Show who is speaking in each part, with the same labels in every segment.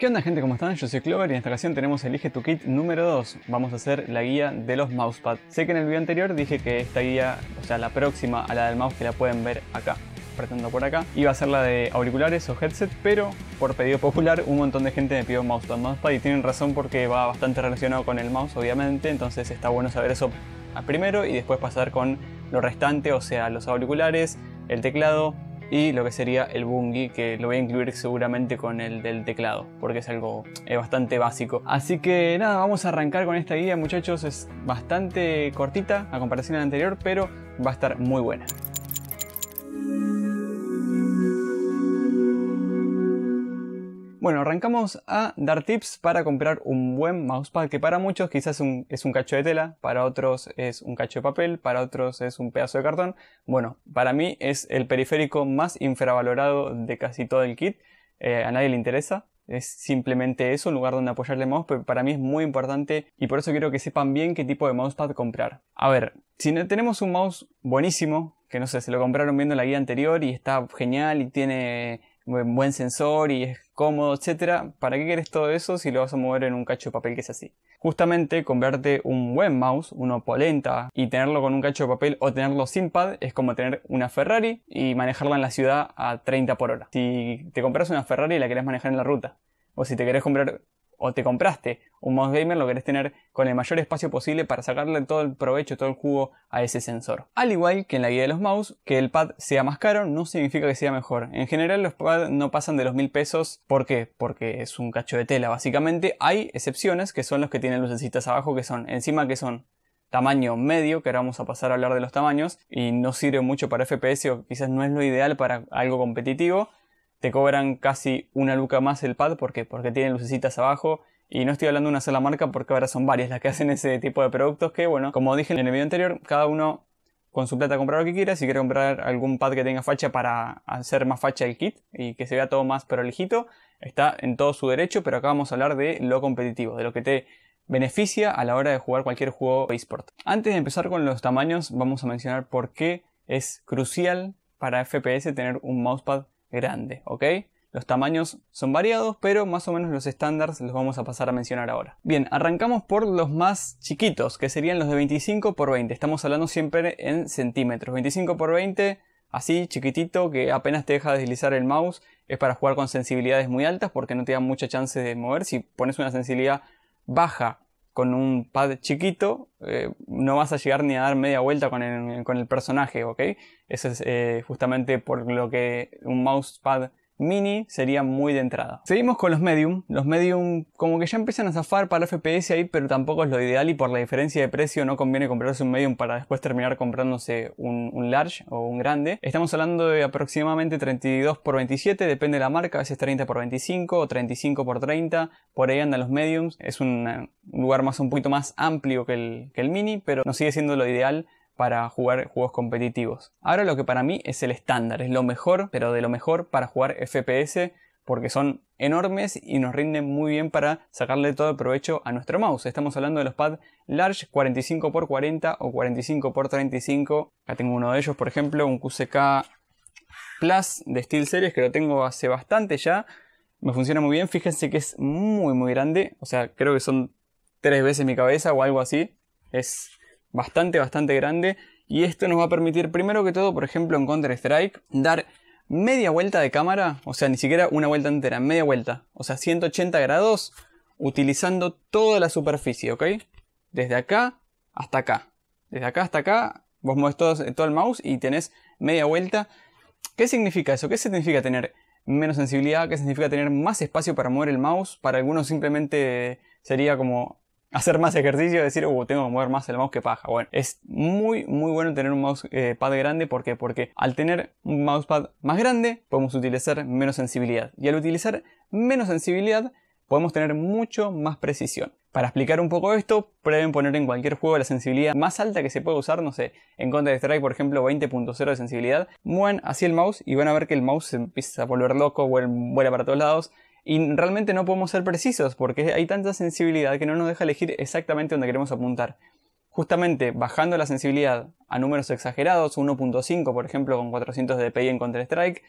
Speaker 1: ¿Qué onda gente? ¿Cómo están? Yo soy Clover y en esta ocasión tenemos Elige tu Kit número 2. Vamos a hacer la guía de los mousepad. Sé que en el video anterior dije que esta guía, o sea la próxima a la del mouse que la pueden ver acá, apretando por acá, iba a ser la de auriculares o headset, pero por pedido popular un montón de gente me pidió mousepad, mousepad y tienen razón porque va bastante relacionado con el mouse obviamente, entonces está bueno saber eso primero y después pasar con lo restante, o sea los auriculares, el teclado, y lo que sería el bungee que lo voy a incluir seguramente con el del teclado porque es algo bastante básico así que nada vamos a arrancar con esta guía muchachos es bastante cortita a comparación a la anterior pero va a estar muy buena Bueno, arrancamos a dar tips para comprar un buen mousepad que para muchos quizás es un cacho de tela, para otros es un cacho de papel, para otros es un pedazo de cartón. Bueno, para mí es el periférico más infravalorado de casi todo el kit. Eh, a nadie le interesa, es simplemente eso, un lugar donde apoyarle el mouse, pero para mí es muy importante y por eso quiero que sepan bien qué tipo de mousepad comprar. A ver, si tenemos un mouse buenísimo, que no sé, se lo compraron viendo la guía anterior y está genial y tiene buen sensor y es cómodo, etcétera, ¿para qué quieres todo eso si lo vas a mover en un cacho de papel que es así? Justamente comprarte un buen mouse, uno polenta, y tenerlo con un cacho de papel o tenerlo sin pad es como tener una Ferrari y manejarla en la ciudad a 30 por hora. Si te compras una Ferrari y la querés manejar en la ruta, o si te querés comprar o te compraste un mouse gamer, lo querés tener con el mayor espacio posible para sacarle todo el provecho, todo el jugo a ese sensor. Al igual que en la guía de los mouse, que el pad sea más caro no significa que sea mejor. En general los pads no pasan de los mil pesos. ¿Por qué? Porque es un cacho de tela. Básicamente hay excepciones que son los que tienen lucecitas abajo, que son encima que son tamaño medio, que ahora vamos a pasar a hablar de los tamaños, y no sirve mucho para FPS o quizás no es lo ideal para algo competitivo te cobran casi una luca más el pad porque, porque tienen lucecitas abajo. Y no estoy hablando de una sola marca porque ahora son varias las que hacen ese tipo de productos que, bueno, como dije en el video anterior, cada uno con su plata compra lo que quiera. Si quiere comprar algún pad que tenga facha para hacer más facha el kit y que se vea todo más prolijito, está en todo su derecho, pero acá vamos a hablar de lo competitivo, de lo que te beneficia a la hora de jugar cualquier juego eSport. Antes de empezar con los tamaños, vamos a mencionar por qué es crucial para FPS tener un mousepad grande, ¿ok? Los tamaños son variados, pero más o menos los estándares los vamos a pasar a mencionar ahora. Bien, arrancamos por los más chiquitos, que serían los de 25 por 20. Estamos hablando siempre en centímetros. 25 por 20, así chiquitito, que apenas te deja deslizar el mouse. Es para jugar con sensibilidades muy altas porque no te da mucha chance de mover. Si pones una sensibilidad baja con un pad chiquito, eh, no vas a llegar ni a dar media vuelta con el, con el personaje, ¿ok? ese es eh, justamente por lo que un mouse mousepad mini sería muy de entrada. Seguimos con los medium. Los medium como que ya empiezan a zafar para FPS ahí, pero tampoco es lo ideal y por la diferencia de precio no conviene comprarse un medium para después terminar comprándose un, large o un grande. Estamos hablando de aproximadamente 32 por 27, depende de la marca, a veces 30 por 25 o 35 por 30, por ahí andan los mediums. Es un, lugar más un poquito más amplio que el, que el mini, pero no sigue siendo lo ideal para jugar juegos competitivos. Ahora lo que para mí es el estándar, es lo mejor, pero de lo mejor para jugar FPS porque son enormes y nos rinden muy bien para sacarle todo el provecho a nuestro mouse. Estamos hablando de los pads large 45x40 o 45x35. Acá tengo uno de ellos, por ejemplo, un QCK Plus de Steel Series que lo tengo hace bastante ya. Me funciona muy bien, fíjense que es muy muy grande, o sea, creo que son tres veces mi cabeza o algo así. Es bastante, bastante grande. Y esto nos va a permitir, primero que todo, por ejemplo, en Counter-Strike, dar media vuelta de cámara, o sea, ni siquiera una vuelta entera, media vuelta, o sea, 180 grados, utilizando toda la superficie, ¿ok? Desde acá hasta acá. Desde acá hasta acá, vos mueves todo, todo el mouse y tenés media vuelta. ¿Qué significa eso? ¿Qué significa tener menos sensibilidad? ¿Qué significa tener más espacio para mover el mouse? Para algunos simplemente sería como hacer más ejercicio, decir, uh, tengo que mover más el mouse que paja. Bueno, es muy, muy bueno tener un mousepad eh, pad grande. Porque al tener un mousepad más grande, podemos utilizar menos sensibilidad. Y al utilizar menos sensibilidad, podemos tener mucho más precisión. Para explicar un poco esto, pueden poner en cualquier juego la sensibilidad más alta que se puede usar, no sé, en Counter-Strike, por ejemplo, 20.0 de sensibilidad. Mueven así el mouse y van a ver que el mouse se empieza a volver loco, vuela para todos lados. Y realmente no podemos ser precisos porque hay tanta sensibilidad que no nos deja elegir exactamente donde queremos apuntar. Justamente bajando la sensibilidad a números exagerados, 1.5 por ejemplo con 400 de DPI en Counter-Strike,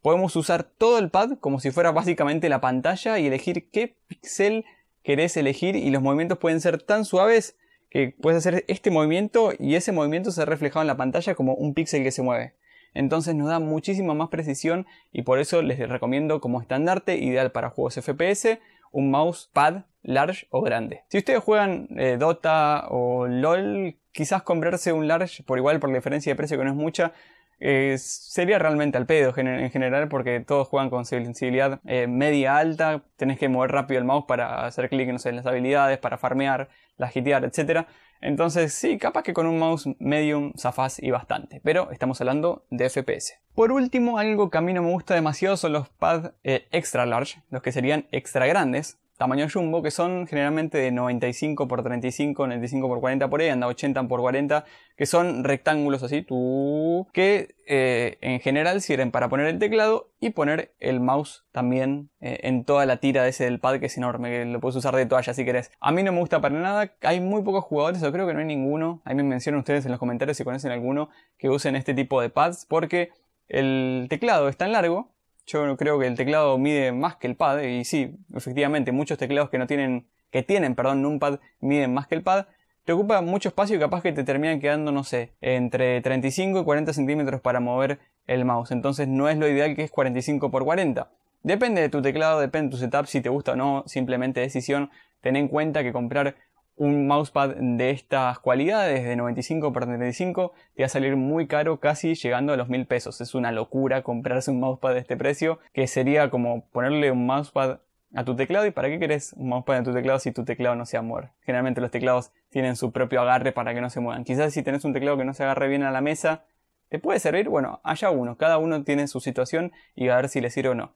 Speaker 1: podemos usar todo el pad como si fuera básicamente la pantalla y elegir qué píxel querés elegir y los movimientos pueden ser tan suaves que puedes hacer este movimiento y ese movimiento se refleja en la pantalla como un píxel que se mueve. Entonces nos da muchísima más precisión y por eso les recomiendo como estandarte ideal para juegos FPS un mouse pad large o grande. Si ustedes juegan eh, Dota o LOL, quizás comprarse un large por igual por la diferencia de precio que no es mucha eh, sería realmente al pedo en general porque todos juegan con sensibilidad eh, media alta, tenés que mover rápido el mouse para hacer clic en las habilidades, para farmear, la hitear, etc. Entonces sí, capaz que con un mouse medium zafás y bastante, pero estamos hablando de FPS. Por último, algo que a mí no me gusta demasiado son los pads eh, extra large, los que serían extra grandes, tamaño jumbo, que son generalmente de 95 x 35, 95 x 40 por ahí, anda 80 x 40, que son rectángulos así, tú, que eh, en general sirven para poner el teclado y poner el mouse también eh, en toda la tira de ese del pad que es enorme, que lo puedes usar de toalla si querés. A mí no me gusta para nada, hay muy pocos jugadores, o creo que no hay ninguno, ahí me mencionan ustedes en los comentarios si conocen alguno que usen este tipo de pads, porque el teclado es tan largo yo creo que el teclado mide más que el pad y sí, efectivamente, muchos teclados que no tienen, que tienen, perdón, un pad miden más que el pad. Te ocupa mucho espacio y capaz que te terminan quedando, no sé, entre 35 y 40 centímetros para mover el mouse. Entonces no es lo ideal que es 45 por 40. Depende de tu teclado, depende de tu setup, si te gusta o no, simplemente decisión. Ten en cuenta que comprar un mousepad de estas cualidades de 95 por 35 te va a salir muy caro casi llegando a los mil pesos es una locura comprarse un mousepad de este precio que sería como ponerle un mousepad a tu teclado y para qué querés un mousepad en tu teclado si tu teclado no se mueve. Generalmente los teclados tienen su propio agarre para que no se muevan. Quizás si tenés un teclado que no se agarre bien a la mesa, ¿te puede servir? Bueno, haya uno, cada uno tiene su situación y a ver si le sirve o no.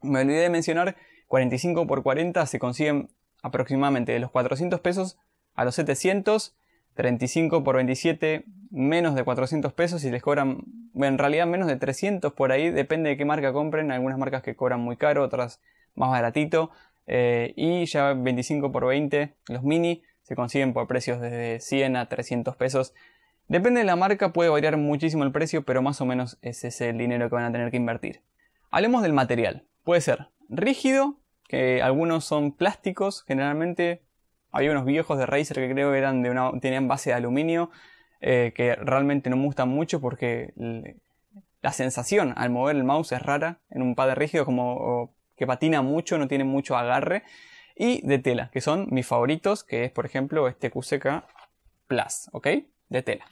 Speaker 1: Me olvidé de mencionar, 45 x 40 se consiguen aproximadamente de los 400 pesos a los 700, 35 por 27, menos de 400 pesos y les cobran, en realidad menos de 300 por ahí, depende de qué marca compren, algunas marcas que cobran muy caro, otras más baratito, eh, y ya 25 por 20, los mini se consiguen por precios desde 100 a 300 pesos. Depende de la marca, puede variar muchísimo el precio, pero más o menos ese es el dinero que van a tener que invertir. Hablemos del material. Puede ser rígido, que algunos son plásticos, generalmente había unos viejos de Razer que creo que eran de una, tenían base de aluminio, eh, que realmente no me gustan mucho porque la sensación al mover el mouse es rara en un pad rígido como que patina mucho, no tiene mucho agarre. Y de tela, que son mis favoritos, que es por ejemplo este QCK Plus, ¿ok? De tela.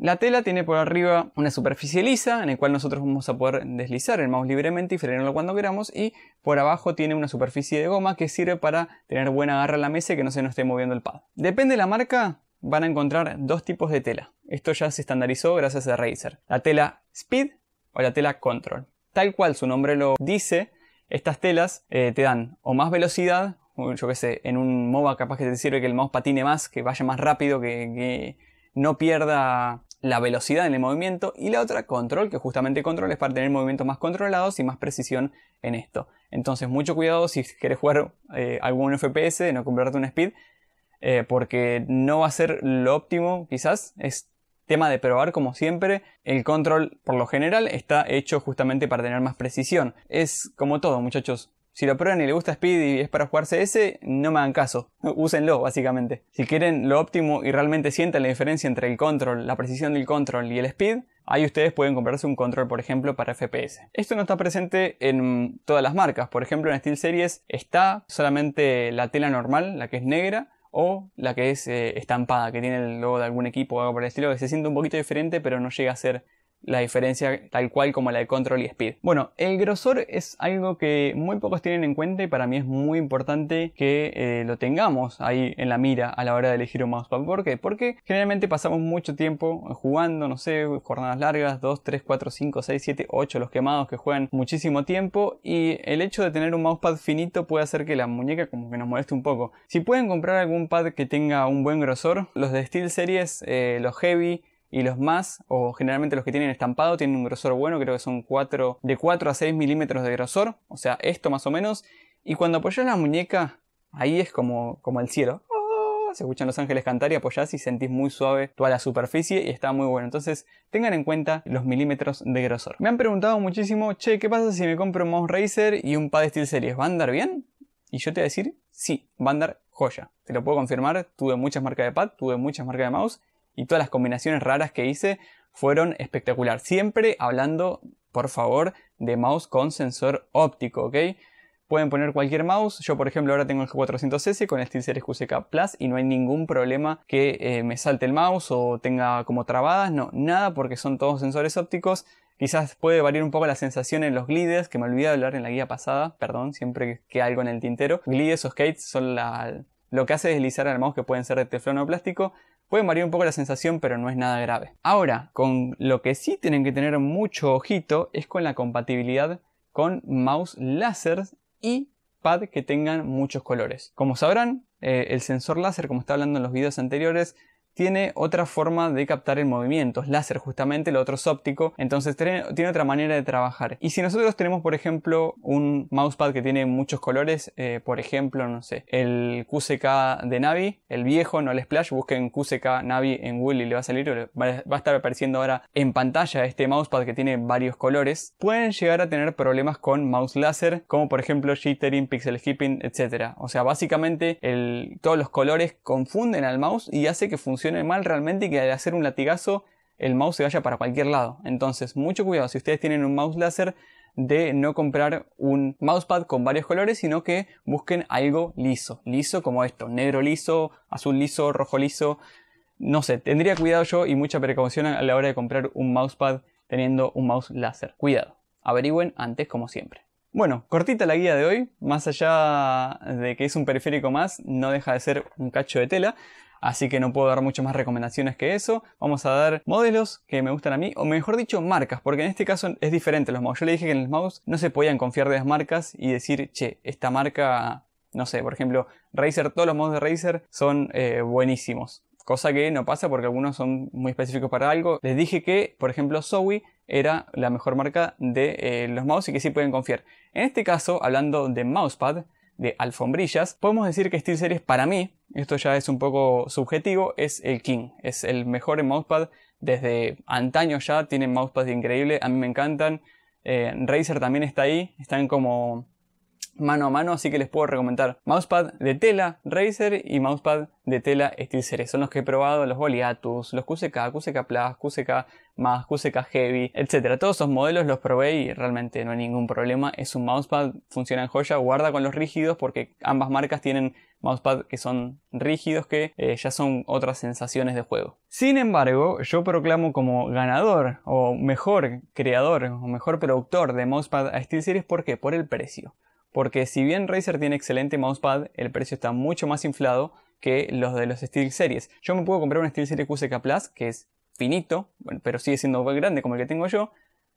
Speaker 1: La tela tiene por arriba una superficie lisa en la cual nosotros vamos a poder deslizar el mouse libremente y frenarlo cuando queramos y por abajo tiene una superficie de goma que sirve para tener buena agarra en la mesa y que no se nos esté moviendo el pad. Depende de la marca, van a encontrar dos tipos de tela. Esto ya se estandarizó gracias a Razer. La tela Speed o la tela Control. Tal cual su nombre lo dice, estas telas eh, te dan o más velocidad, yo qué sé, en un MOBA capaz que te sirve que el mouse patine más, que vaya más rápido, que, que no pierda la velocidad en el movimiento y la otra control, que justamente control es para tener movimientos más controlados y más precisión en esto. Entonces mucho cuidado si quieres jugar eh, algún FPS, no comprarte un speed, eh, porque no va a ser lo óptimo quizás. Es tema de probar como siempre. El control por lo general está hecho justamente para tener más precisión. Es como todo muchachos, si lo prueban y le gusta Speed y es para jugar CS, no me hagan caso. Úsenlo, básicamente. Si quieren lo óptimo y realmente sientan la diferencia entre el control, la precisión del control y el Speed, Ahí ustedes pueden comprarse un control, por ejemplo, para FPS. Esto no está presente en todas las marcas. Por ejemplo, en Series está solamente la tela normal, la que es negra, o la que es eh, estampada, que tiene el logo de algún equipo o algo por el estilo, que se siente un poquito diferente, pero no llega a ser la diferencia tal cual como la de control y speed. Bueno, el grosor es algo que muy pocos tienen en cuenta y para mí es muy importante que eh, lo tengamos ahí en la mira a la hora de elegir un mousepad. ¿Por qué? Porque generalmente pasamos mucho tiempo jugando, no sé, jornadas largas, 2, 3, 4, 5, 6, 7, 8, los quemados que juegan muchísimo tiempo y el hecho de tener un mousepad finito puede hacer que la muñeca como que nos moleste un poco. Si pueden comprar algún pad que tenga un buen grosor, los de Steel Series, eh, los Heavy, y los más, o generalmente los que tienen estampado, tienen un grosor bueno, creo que son de 4 a 6 milímetros de grosor, o sea, esto más o menos. Y cuando apoyas la muñeca, ahí es como, como el cielo. ¡Oh! Se escuchan los ángeles cantar y apoyás y sentís muy suave toda la superficie y está muy bueno. Entonces tengan en cuenta los milímetros de grosor. Me han preguntado muchísimo, che, ¿qué pasa si me compro un mouse Racer y un pad Steel Series? ¿Va a andar bien? Y yo te voy a decir, sí, va a andar joya. Te lo puedo confirmar, tuve muchas marcas de pad, tuve muchas marcas de mouse y todas las combinaciones raras que hice fueron espectacular. Siempre hablando, por favor, de mouse con sensor óptico, ¿ok? Pueden poner cualquier mouse. Yo, por ejemplo, ahora tengo el G400S con el SteelSeries QCK Plus y no hay ningún problema que eh, me salte el mouse o tenga como trabadas. No, nada, porque son todos sensores ópticos. Quizás puede variar un poco la sensación en los glides, que me olvidé de hablar en la guía pasada, perdón, siempre que algo en el tintero. Glides o skates son lo que hace deslizar al mouse que pueden ser de teflón o plástico, Puede variar un poco la sensación, pero no es nada grave. Ahora, con lo que sí tienen que tener mucho ojito es con la compatibilidad con mouse láser y pad que tengan muchos colores. Como sabrán, eh, el sensor láser, como está hablando en los videos anteriores, tiene otra forma de captar el movimiento, es láser justamente, lo otro es óptico, entonces tiene otra manera de trabajar. Y si nosotros tenemos, por ejemplo, un mousepad que tiene muchos colores, eh, por ejemplo, no sé, el QCK de Navi, el viejo, no el Splash, busquen QCK Navi en Google y le va a salir, va a estar apareciendo ahora en pantalla este mousepad que tiene varios colores, pueden llegar a tener problemas con mouse láser, como por ejemplo jittering, pixel skipping, etc. O sea, básicamente todos los colores confunden al mouse y hace que funcione mal realmente y que al hacer un latigazo el mouse se vaya para cualquier lado. Entonces, mucho cuidado, si ustedes tienen un mouse láser, de no comprar un mousepad con varios colores, sino que busquen algo liso, liso como esto, negro liso, azul liso, rojo liso. No sé, tendría cuidado yo y mucha precaución a la hora de comprar un mousepad teniendo un mouse láser. Cuidado, averigüen antes como siempre. Bueno, cortita la guía de hoy, más allá de que es un periférico más, no deja de ser un cacho de tela, así que no puedo dar muchas más recomendaciones que eso. Vamos a dar modelos que me gustan a mí, o mejor dicho, marcas, porque en este caso es diferente los mouse. Yo le dije que en los mouse no se podían confiar de las marcas y decir, che, esta marca, no sé, por ejemplo, Razer, todos los mouse de Razer son eh, buenísimos. Cosa que no pasa porque algunos son muy específicos para algo. Les dije que, por ejemplo, Zoey era la mejor marca de eh, los mouse y que sí pueden confiar. En este caso, hablando de mousepad, de alfombrillas, podemos decir que SteelSeries para mí, esto ya es un poco subjetivo, es el king, es el mejor en mousepad desde antaño ya, tienen mousepads increíble, a mí me encantan, eh, Razer también está ahí, están como mano a mano, así que les puedo recomendar mousepad de tela Razer y mousepad de tela SteelSeries. Son los que he probado, los Goliathus, los QCK, QCK Plus, QCK más, QCK Heavy, etc. Todos esos modelos los probé y realmente no hay ningún problema. Es un mousepad, funciona en joya, guarda con los rígidos porque ambas marcas tienen mousepad que son rígidos que eh, ya son otras sensaciones de juego. Sin embargo, yo proclamo como ganador o mejor creador o mejor productor de mousepad a SteelSeries ¿por Por el precio. Porque si bien Razer tiene excelente mousepad, el precio está mucho más inflado que los de los Series. Yo me puedo comprar un Series QCK Plus, que es finito, pero sigue siendo grande como el que tengo yo,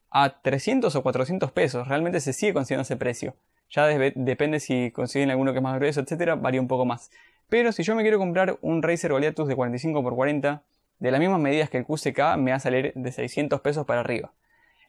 Speaker 1: a 300 o 400 pesos. Realmente se sigue consiguiendo ese precio. Ya depende si consiguen alguno que es más grueso, etcétera, varía un poco más. Pero si yo me quiero comprar un Razer Goliathus de 45x40, de las mismas medidas que el QCK, me va a salir de 600 pesos para arriba.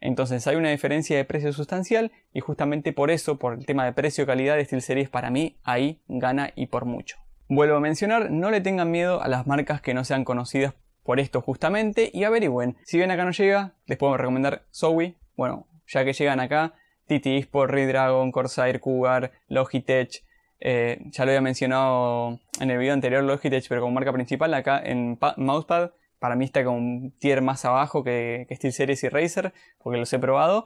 Speaker 1: Entonces hay una diferencia de precio sustancial y justamente por eso, por el tema de precio-calidad de series para mí, ahí gana y por mucho. Vuelvo a mencionar, no le tengan miedo a las marcas que no sean conocidas por esto justamente y averigüen. Si bien acá no llega, les puedo recomendar Zowie. Bueno, ya que llegan acá, TT Sport, Redragon, Corsair, Cougar, Logitech. Eh, ya lo había mencionado en el video anterior Logitech, pero como marca principal acá en Mousepad para mí está como un tier más abajo que, Steel Series y Razer, porque los he probado,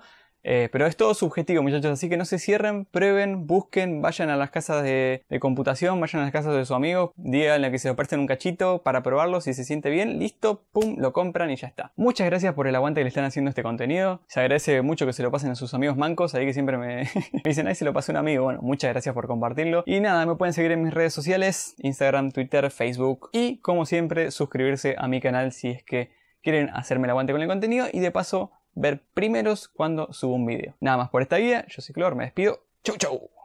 Speaker 1: eh, pero es todo subjetivo, muchachos, así que no se cierren, prueben, busquen, vayan a las casas de, computación, vayan a las casas de sus amigos, digan la que se ofrecen un cachito para probarlo, si se siente bien, listo, pum, lo compran y ya está. Muchas gracias por el aguante que le están haciendo este contenido, se agradece mucho que se lo pasen a sus amigos mancos, ahí que siempre me, dicen, ay se lo pasó un amigo, bueno, muchas gracias por compartirlo. Y nada, me pueden seguir en mis redes sociales, Instagram, Twitter, Facebook y como siempre suscribirse a mi canal si es que quieren hacerme el aguante con el contenido y de paso ver primeros cuando subo un video. Nada más por esta guía, yo soy Clor, me despido. Chau chau.